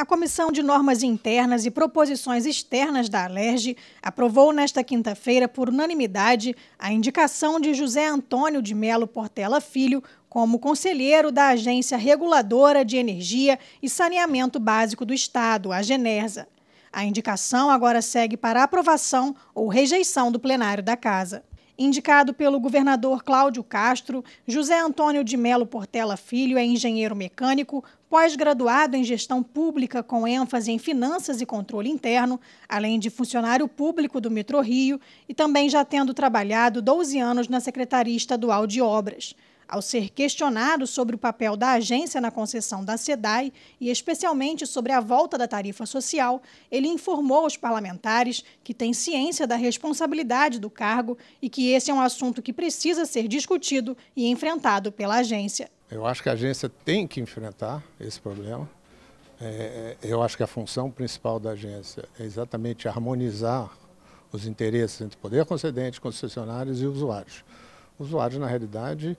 A Comissão de Normas Internas e Proposições Externas da Alerj aprovou nesta quinta-feira, por unanimidade, a indicação de José Antônio de Melo Portela Filho como conselheiro da Agência Reguladora de Energia e Saneamento Básico do Estado, a Genersa. A indicação agora segue para aprovação ou rejeição do plenário da Casa. Indicado pelo governador Cláudio Castro, José Antônio de Melo Portela Filho é engenheiro mecânico, pós-graduado em gestão pública com ênfase em finanças e controle interno, além de funcionário público do Metrô Rio e também já tendo trabalhado 12 anos na Secretaria Estadual de Obras. Ao ser questionado sobre o papel da agência na concessão da SEDAI e especialmente sobre a volta da tarifa social, ele informou aos parlamentares que tem ciência da responsabilidade do cargo e que esse é um assunto que precisa ser discutido e enfrentado pela agência. Eu acho que a agência tem que enfrentar esse problema. É, é eu acho que a função principal da agência é exatamente harmonizar os interesses entre poder concedente, concessionários e usuários. Usuários, na realidade,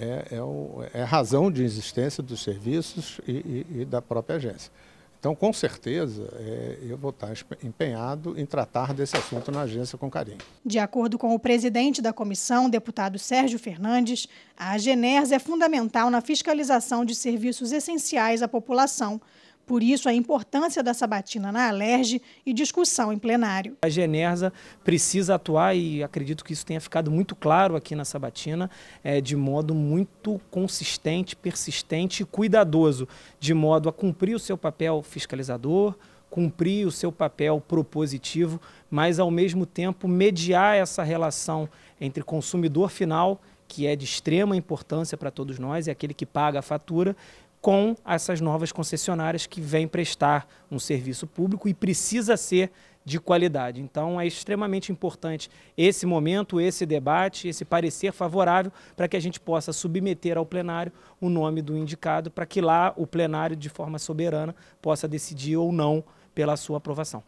é, é, o, é a razão de existência dos serviços e, e, e da própria agência. Então, com certeza, é, eu vou estar empenhado em tratar desse assunto na agência com carinho. De acordo com o presidente da comissão, deputado Sérgio Fernandes, a AGENERS é fundamental na fiscalização de serviços essenciais à população, por isso, a importância da sabatina na Alerj e discussão em plenário. A Genersa precisa atuar e acredito que isso tenha ficado muito claro aqui na sabatina, é, de modo muito consistente, persistente e cuidadoso, de modo a cumprir o seu papel fiscalizador, cumprir o seu papel propositivo, mas ao mesmo tempo mediar essa relação entre consumidor final, que é de extrema importância para todos nós, é aquele que paga a fatura, com essas novas concessionárias que vêm prestar um serviço público e precisa ser de qualidade. Então é extremamente importante esse momento, esse debate, esse parecer favorável para que a gente possa submeter ao plenário o nome do indicado para que lá o plenário de forma soberana possa decidir ou não pela sua aprovação.